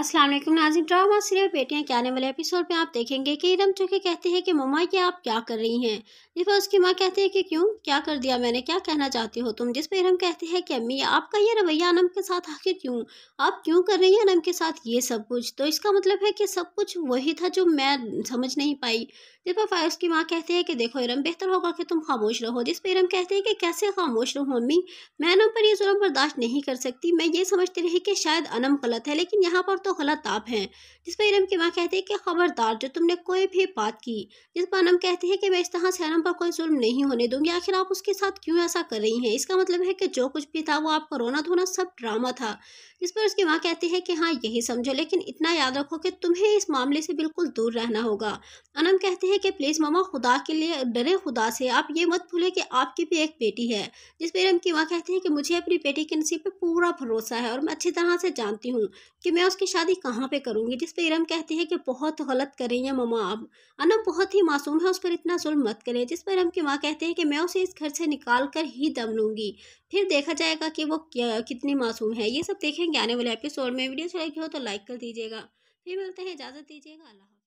अस्सलाम वालेकुम Nazim drama serial बेटियाँ के आने वाले एपिसोड में आप देखेंगे कि इरम चूँकि कहते हैं कि मम्मा ये आप क्या कर रही हैं जिस पर उसकी माँ कहती है कि क्यों क्या कर दिया मैंने क्या कहना चाहती हो तुम जिस पर इरम कहते हैं कि अम्मी आपका ये रवैया अनम के साथ आखिर क्यों आप क्यों कर रही हैं अनम के साथ ये सब कुछ तो इसका मतलब है कि सब कुछ वही था जो मैं समझ नहीं पाई जिस पर फायस की माँ कहती है कि देखो इरम बेहतर होगा कि तुम खामोश रहो जिस पर इरम कहते हैं कि कैसे खामोश रहूँ अम्मी मैं अनम पर यह जुलम बर्दाश्त नहीं कर सकती मैं ये समझती रही कि शायद अनम गलत है लेकिन यहाँ पर तो गलत आप हैं जिस पर इरम की माँ कहती है कि खबरदार जो तुमने कोई भी बात की जिस पर अनम कहती है कि मैं इस तरह से अनम पर कोई जुल्म नहीं होने दूंगी आखिर आप उसके साथ क्यों ऐसा कर रही हैं इसका मतलब है कि जो कुछ भी था वो आपका रोना धोना सब ड्रामा था जिस पर उसकी माँ कहती है कि हाँ यही समझो लेकिन इतना याद रखो कि तुम्हें इस मामले से बिल्कुल दूर रहना होगा अनम कहती है कि प्लीज़ मामा खुदा के लिए डरे खुदा से आप ये मत भूलें कि आपकी भी एक बेटी है जिस पर इरम की माँ कहती है कि मुझे अपनी बेटी के नसीब पर पूरा भरोसा है और मैं अच्छी तरह से जानती हूँ कि मैं उसकी शादी कहाँ पे करूँगी जिस पर इरम कहती है कि बहुत गलत कर रही ममा आप अनम बहुत ही मासूम है उस पर इतना जुल्म मत करें जिस पर इरम की माँ कहती है कि मैं उसे इस घर से निकाल कर ही दम लूँगी फिर देखा जाएगा कि वो कितनी मासूम है ये सब देखेंगे आने वाले एपिसोड में वीडियो अच्छी लगी हो तो लाइक कर दीजिएगा फिर मिलते हैं इजाज़त दीजिएगा अल्लाह